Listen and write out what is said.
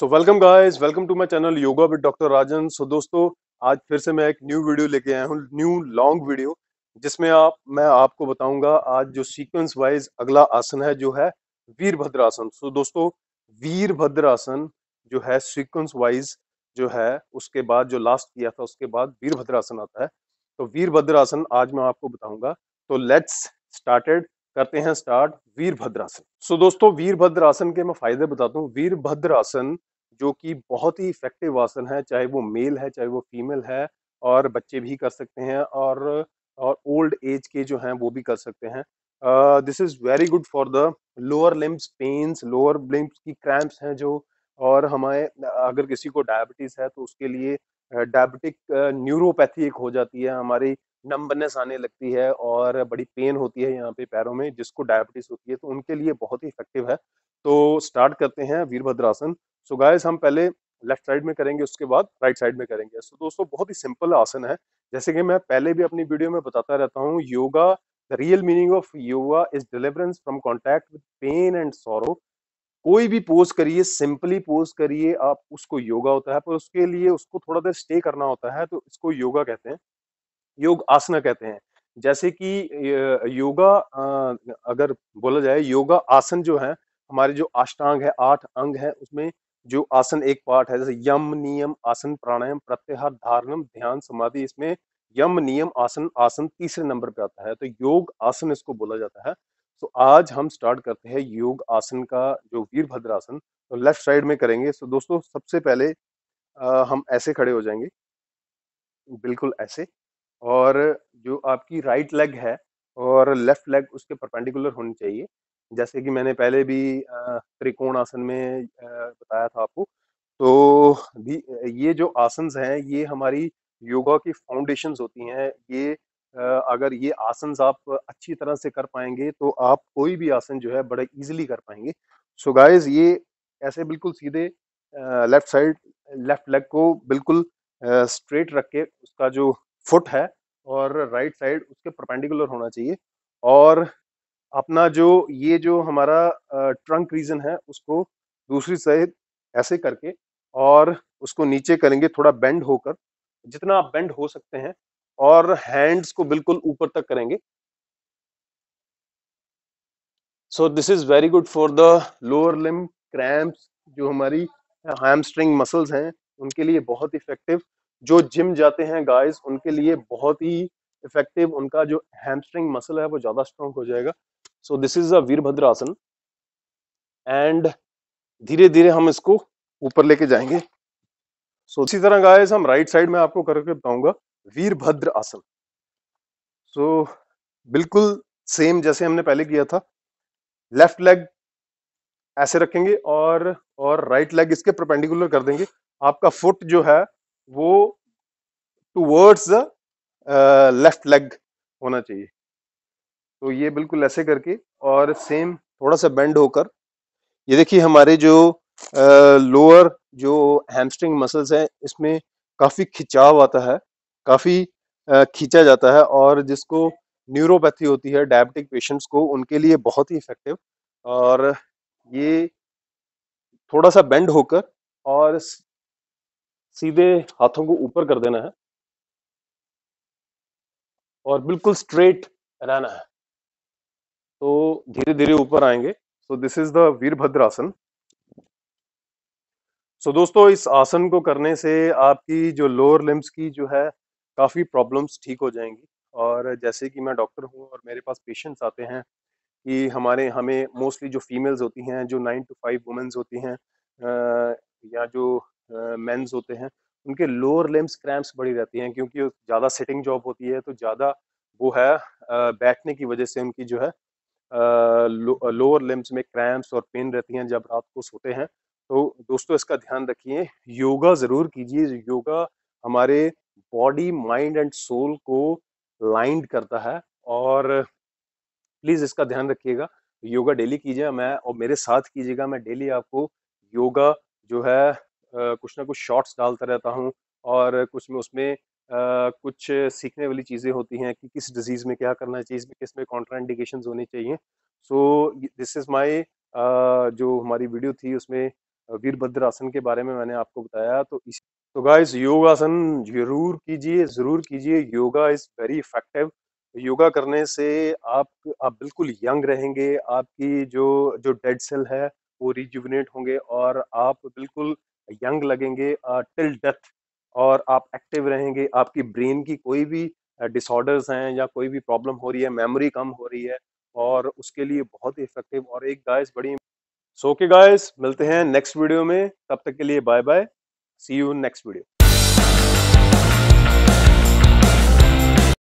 so welcome guys welcome to my channel yoga with doctor Rajan so दोस्तों आज फिर से मैं एक न्यू वीडियो लेके आया हूँ न्यू लॉन्ग वीडियो जिसमें आप मैं आपको बताऊंगा आज जो सीक्वेंस वाइज अगला आसन है जो है वीरभद्र आसन सो so, दोस्तों वीरभद्र आसन जो है सीक्वेंस वाइज जो है उसके बाद जो लास्ट किया था उसके बाद वीरभद्र आसन आता है तो वीरभद्र आसन आज मैं आपको बताऊंगा तो लेट्स स्टार्टेड करते हैं स्टार्ट वीरभद्र आसन सो so, दोस्तों वीरभद्र आसन के मैं फायदे बताता हूँ वीरभद्र आसन जो कि बहुत ही इफेक्टिव आसन है चाहे वो मेल है चाहे वो फीमेल है और बच्चे भी कर सकते हैं और और ओल्ड एज के जो हैं वो भी कर सकते हैं this is very good for the lower limbs pains lower limbs की क्रैम्प्स हैं जो और हमारे अगर किसी को डायबिटीज़ है तो उसके लिए डायबिटिक न्यूरोपैथी एक हो जाती है हमारी नंबरनेस आने लगती है और बड़ी पेन होती है यहाँ पे पैरों में जिसको डायबिटीज होती है तो उनके लिए बहुत ही इफेक्टिव है तो स्टार्ट करते हैं वीरभद्रासन सो गाइस हम पहले लेफ्ट साइड में करेंगे उसके बाद राइट साइड में करेंगे सो दोस्तों बहुत ही सिंपल आसन है जैसे कि मैं पहले भी अपनी वीडियो में बताता रहता हूँ yoga the real meaning of yoga is deliverance from contact with pain and sorrow कोई भी पोज करिए सिंपली पोज करिए आप उसको योगा होता है पर उसके लिए उसको थोड़ा देर स्टे करना होता है तो इसको योगा कहते हैं योग आसना कहते हैं जैसे कि योगा अगर बोला जाए योगा आसन जो है हमारे जो अष्टांग है आठ अंग है उसमें जो आसन एक पार्ट है जैसे यम नियम आसन प्राणायाम प्रत्याहार धारणम ध्यान समाधि इसमें यम नियम आसन आसन तीसरे नंबर पे आता है तो योग आसन इसको बोला जाता है तो आज हम स्टार्ट करते हैं योग आसन का जो वीरभद्र आसन तो लेफ्ट साइड में करेंगे तो दोस्तों सबसे पहले आ, हम ऐसे खड़े हो जाएंगे बिल्कुल ऐसे और जो आपकी राइट लेग है और लेफ्ट लेग उसके परपेंडिकुलर होनी चाहिए जैसे कि मैंने पहले भी त्रिकोण आसन में बताया था आपको तो ये जो आसन हैं ये हमारी योगा की फाउंडेशन होती हैं ये अगर ये आसन आप अच्छी तरह से कर पाएंगे तो आप कोई भी आसन जो है बड़ा इजीली कर पाएंगे सो so गाइस ये ऐसे बिल्कुल सीधे लेफ्ट साइड लेफ्ट लेग को बिल्कुल स्ट्रेट रख के उसका जो फुट है और राइट साइड उसके परपेंडिकुलर होना चाहिए और अपना जो ये जो हमारा ट्रंक रीजन है उसको दूसरी साइड ऐसे करके और उसको नीचे करेंगे थोड़ा बेंड होकर जितना आप बेंड हो सकते हैं और हैंड्स को बिल्कुल ऊपर तक करेंगे so this is very good for the lower limb cramp जो हमारी हैमस्ट्रिंग मसल्स हैं उनके लिए बहुत इफेक्टिव जो जिम जाते हैं गाइस उनके लिए बहुत ही इफेक्टिव उनका जो हैमस्ट्रिंग मसल है वो ज़्यादा स्ट्रॉन्ग हो जाएगा so this is a Virabhadra asana and धीरे धीरे हम इसको ऊपर लेके जाएंगे सो so, इसी तरह गाइस हम राइट साइड में आपको करके बताऊंगा वीरभद्र आसन सो so, बिल्कुल सेम जैसे हमने पहले किया था लेफ्ट लेग ऐसे रखेंगे और और राइट लेग इसके प्रपेंडिकुलर कर देंगे आपका फुट जो है वो टूवर्ड्स द लेफ्ट लेग होना चाहिए तो ये बिल्कुल ऐसे करके और सेम थोड़ा सा बेंड होकर ये देखिए हमारे जो लोअर uh, जो हैमस्ट्रिंग मसल्स हैं इसमें काफ़ी खिंचाव आता है काफ़ी uh, खींचा जाता है और जिसको न्यूरोपैथी होती है डायबिटिक पेशेंट्स को उनके लिए बहुत ही इफेक्टिव और ये थोड़ा सा बेंड होकर और सीधे हाथों को ऊपर कर देना है और बिल्कुल स्ट्रेट रहना है तो धीरे धीरे ऊपर आएंगे so this is the Virabhadra asana so दोस्तों इस आसन को करने से आपकी जो लोअर लिम्स की जो है काफ़ी प्रॉब्लम्स ठीक हो जाएंगी और जैसे कि मैं डॉक्टर हूँ और मेरे पास पेशेंट्स आते हैं कि हमारे हमें मोस्टली जो फीमेल्स होती हैं जो नाइन टू फाइव वुमेन्स होती हैं या जो मेंस होते हैं उनके लोअर लिम्स क्रैम्प्स बढ़ी रहती हैं क्योंकि ज़्यादा सिटिंग जॉब होती है तो ज़्यादा वो है बैठने की वजह से उनकी जो है लोअर लिम्स में क्रैम्प्स और पेन रहती हैं जब रात को सोते हैं तो दोस्तों इसका ध्यान रखिए योगा ज़रूर कीजिए योगा हमारे बॉडी माइंड एंड सोल को लाइंड करता है और प्लीज़ इसका ध्यान रखिएगा योगा डेली कीजिए मैं और मेरे साथ कीजिएगा मैं डेली आपको योगा जो है कुछ ना कुछ शॉर्ट्स डालता रहता हूँ और कुछ में उसमें Uh, कुछ सीखने वाली चीज़ें होती हैं कि किस डिजीज़ में क्या करना चाहिए इसमें किस में कॉन्ट्राइंडेशन होने चाहिए सो दिस इज़ माई जो हमारी वीडियो थी उसमें वीरभद्र आसन के बारे में मैंने आपको बताया तो इस तो गाइस योगासन जरूर कीजिए ज़रूर कीजिए yoga is very effective yoga करने से आप आप बिल्कुल यंग रहेंगे आपकी जो जो डेड सेल है वो रिजुवनेट होंगे और आप बिल्कुल यंग लगेंगे टिल डेथ और आप एक्टिव रहेंगे आपकी ब्रेन की कोई भी डिसऑर्डर्स हैं या कोई भी प्रॉब्लम हो रही है मेमोरी कम हो रही है और उसके लिए बहुत ही इफेक्टिव और एक गाइस बड़ी सो के गाइस मिलते हैं नेक्स्ट वीडियो में तब तक के लिए bye bye see you next video